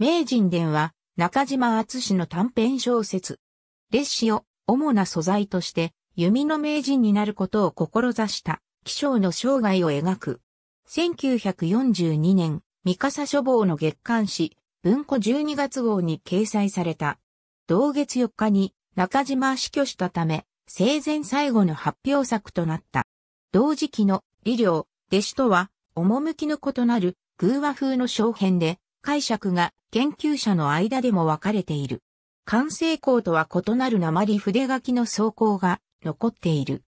名人伝は中島厚氏の短編小説。列史を主な素材として弓の名人になることを志した気象の生涯を描く。1942年、三笠書房の月刊誌、文庫12月号に掲載された。同月4日に中島は死去したため、生前最後の発表作となった。同時期の理陵、弟子とは、趣の異なる偶話風の小編で、解釈が研究者の間でも分かれている。完成校とは異なる鉛筆書きの草稿が残っている。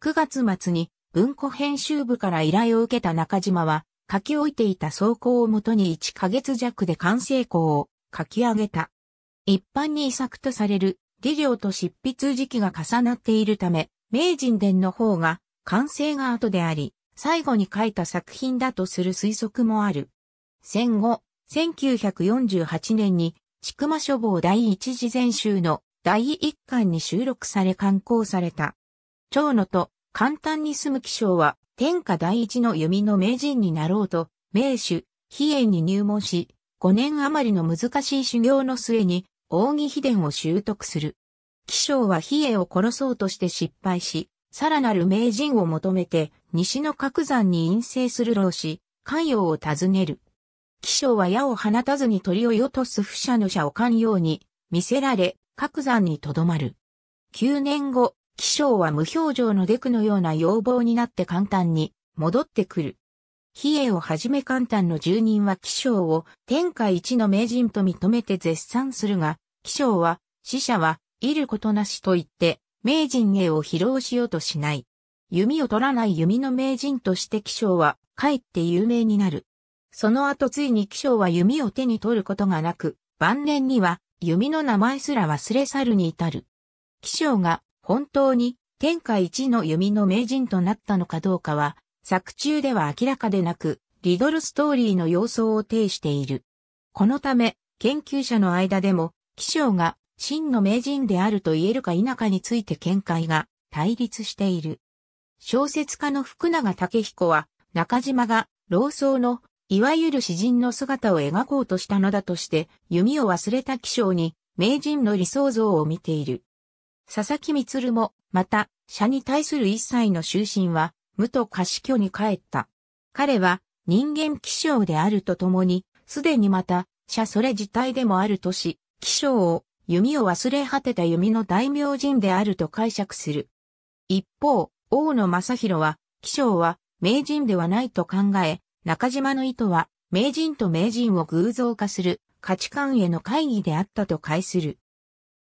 9月末に文庫編集部から依頼を受けた中島は書き置いていた草稿をもとに1ヶ月弱で完成校を書き上げた。一般に遺作とされる理業と執筆時期が重なっているため、名人伝の方が完成が後であり、最後に書いた作品だとする推測もある。戦後、1948年に、くま書房第一次全集の第一巻に収録され刊行された。長野と簡単に住む気象は、天下第一の弓の名人になろうと、名手、飛燕に入門し、5年余りの難しい修行の末に、扇秘伝を習得する。気象は飛燕を殺そうとして失敗し、さらなる名人を求めて、西の角山に陰性する老子、関陽を訪ねる。気象は矢を放たずに鳥を落とす不射の射を寛容に見せられ、格山にとどまる。9年後、気象は無表情のデクのような要望になって簡単に戻ってくる。比叡をはじめ簡単の住人は気象を天下一の名人と認めて絶賛するが、気象は死者はいることなしと言って名人芸を披露しようとしない。弓を取らない弓の名人として気象はかえって有名になる。その後ついに気象は弓を手に取ることがなく、晩年には弓の名前すら忘れ去るに至る。気象が本当に天下一の弓の名人となったのかどうかは、作中では明らかでなく、リドルストーリーの様相を呈している。このため、研究者の間でも、気象が真の名人であると言えるか否かについて見解が対立している。小説家の福永武彦は、中島が老僧のいわゆる詩人の姿を描こうとしたのだとして、弓を忘れた気象に、名人の理想像を見ている。佐々木光も、また、社に対する一切の終身は、無と可視。虚に帰った。彼は、人間気象であるとともに、すでにまた、社それ自体でもあるとし、気象を、弓を忘れ果てた弓の大名人であると解釈する。一方、大野正宏は、気象は、名人ではないと考え、中島の意図は、名人と名人を偶像化する価値観への会議であったと解する。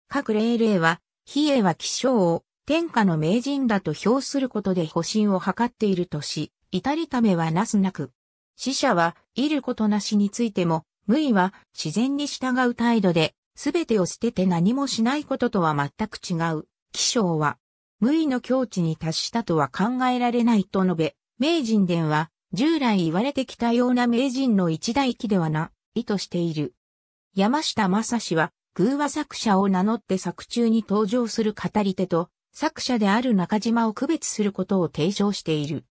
各霊霊は、比叡は希少を天下の名人だと評することで保身を図っているとし、至りためはなすなく。死者は、いることなしについても、無意は自然に従う態度で、すべてを捨てて何もしないこととは全く違う。気象は、無意の境地に達したとは考えられないと述べ、名人伝は、従来言われてきたような名人の一大記ではな、意図している。山下正史は、偶話作者を名乗って作中に登場する語り手と、作者である中島を区別することを提唱している。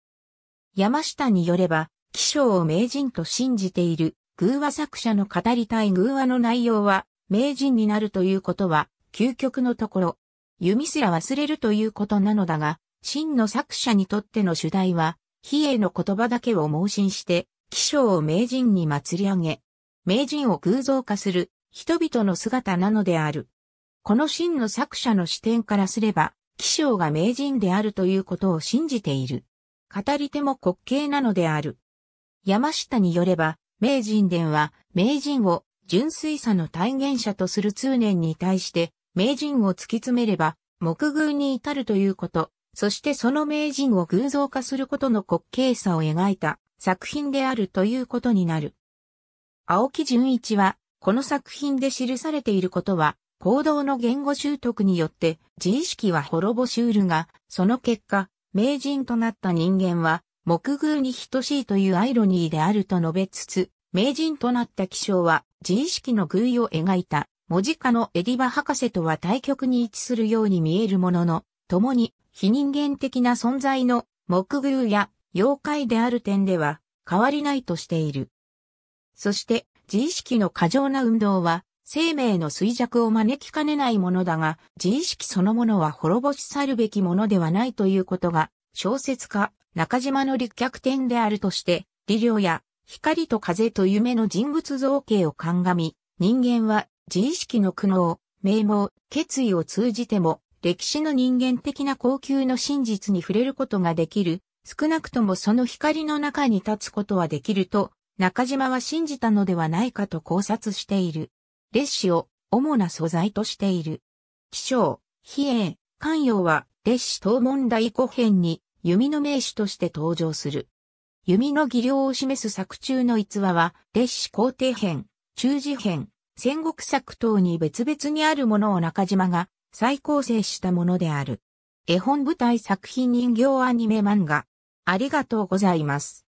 山下によれば、起承を名人と信じている、偶話作者の語りたい偶話の内容は、名人になるということは、究極のところ、弓すら忘れるということなのだが、真の作者にとっての主題は、比叡の言葉だけを盲信して、起承を名人に祭り上げ、名人を偶像化する人々の姿なのである。この真の作者の視点からすれば、起承が名人であるということを信じている。語り手も滑稽なのである。山下によれば、名人伝は、名人を純粋さの体現者とする通念に対して、名人を突き詰めれば、木偶に至るということ、そしてその名人を偶像化することの滑稽さを描いた作品であるということになる。青木純一は、この作品で記されていることは、行動の言語習得によって自意識は滅ぼしうるが、その結果、名人となった人間は、木偶に等しいというアイロニーであると述べつつ、名人となった気象は、自意識の偶意を描いた、文字家のエディバ博士とは対極に位置するように見えるものの、共に非人間的な存在の木偶や妖怪である点では変わりないとしている。そして自意識の過剰な運動は生命の衰弱を招きかねないものだが自意識そのものは滅ぼし去るべきものではないということが小説家中島の立脚点であるとして理量や光と風と夢の人物造形を鑑み人間は自意識の苦悩、名望、決意を通じても歴史の人間的な高級の真実に触れることができる、少なくともその光の中に立つことはできると、中島は信じたのではないかと考察している。列子を主な素材としている。気象、比叡、関陽は列子東門第五編に弓の名手として登場する。弓の技量を示す作中の逸話は、列子皇帝編、中字編、戦国作等に別々にあるものを中島が再構成したものである。絵本舞台作品人形アニメ漫画。ありがとうございます。